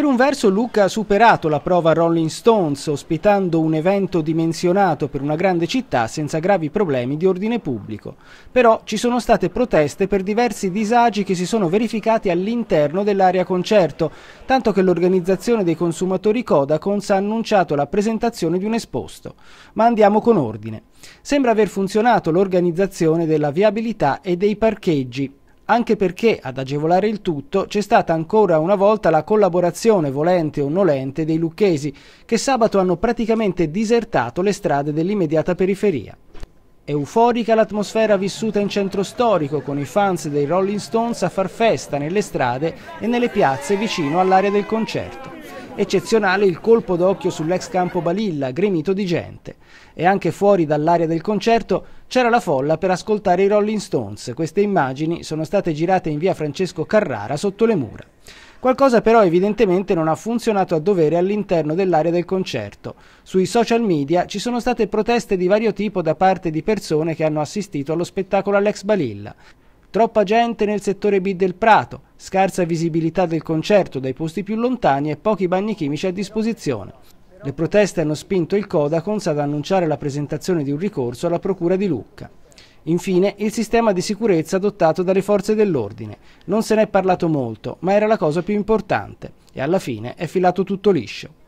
Per un verso Luca ha superato la prova Rolling Stones ospitando un evento dimensionato per una grande città senza gravi problemi di ordine pubblico. Però ci sono state proteste per diversi disagi che si sono verificati all'interno dell'area concerto, tanto che l'organizzazione dei consumatori Kodakons ha annunciato la presentazione di un esposto. Ma andiamo con ordine. Sembra aver funzionato l'organizzazione della viabilità e dei parcheggi anche perché ad agevolare il tutto c'è stata ancora una volta la collaborazione volente o nolente dei lucchesi, che sabato hanno praticamente disertato le strade dell'immediata periferia. Euforica l'atmosfera vissuta in centro storico con i fans dei Rolling Stones a far festa nelle strade e nelle piazze vicino all'area del concerto. Eccezionale il colpo d'occhio sull'ex campo Balilla, gremito di gente. E anche fuori dall'area del concerto c'era la folla per ascoltare i Rolling Stones. Queste immagini sono state girate in via Francesco Carrara sotto le mura. Qualcosa però evidentemente non ha funzionato a dovere all'interno dell'area del concerto. Sui social media ci sono state proteste di vario tipo da parte di persone che hanno assistito allo spettacolo all'ex Balilla. Troppa gente nel settore B del Prato, scarsa visibilità del concerto dai posti più lontani e pochi bagni chimici a disposizione. Le proteste hanno spinto il Codacons ad annunciare la presentazione di un ricorso alla Procura di Lucca. Infine, il sistema di sicurezza adottato dalle forze dell'ordine. Non se ne è parlato molto, ma era la cosa più importante e alla fine è filato tutto liscio.